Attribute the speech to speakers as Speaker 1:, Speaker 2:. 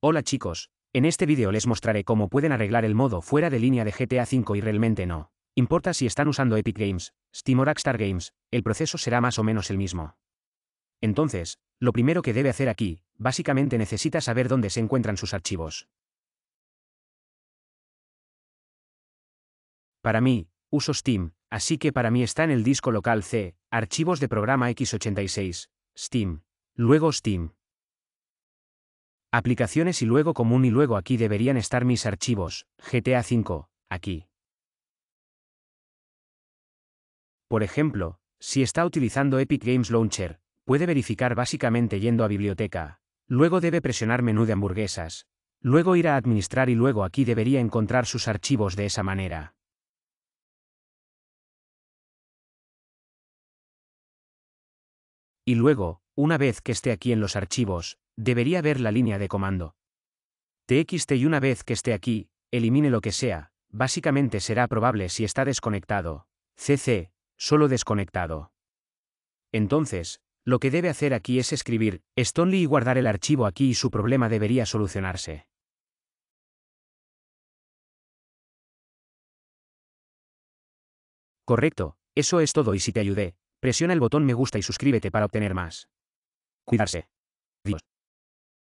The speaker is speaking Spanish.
Speaker 1: Hola chicos, en este vídeo les mostraré cómo pueden arreglar el modo fuera de línea de GTA V y realmente no. Importa si están usando Epic Games, Steam o Rockstar Games, el proceso será más o menos el mismo. Entonces, lo primero que debe hacer aquí, básicamente necesita saber dónde se
Speaker 2: encuentran sus archivos.
Speaker 1: Para mí, uso Steam, así que para mí está en el disco local C, archivos de programa x86, Steam, luego Steam. Aplicaciones y luego común y luego aquí deberían estar mis archivos, GTA 5, aquí. Por ejemplo, si está utilizando Epic Games Launcher, puede verificar básicamente yendo a biblioteca. Luego debe presionar menú de hamburguesas. Luego ir a administrar y luego aquí debería encontrar sus archivos de esa manera.
Speaker 3: Y luego, una vez que esté aquí en los archivos, Debería ver la línea de comando.
Speaker 1: TXT y una vez que esté aquí, elimine lo que sea, básicamente será probable si está desconectado. CC, solo desconectado. Entonces, lo que debe hacer aquí es escribir Stonely y guardar el archivo aquí y su problema debería
Speaker 3: solucionarse. Correcto, eso es todo y si te ayudé, presiona el botón me gusta y
Speaker 2: suscríbete para obtener más. Cuidarse. Dios.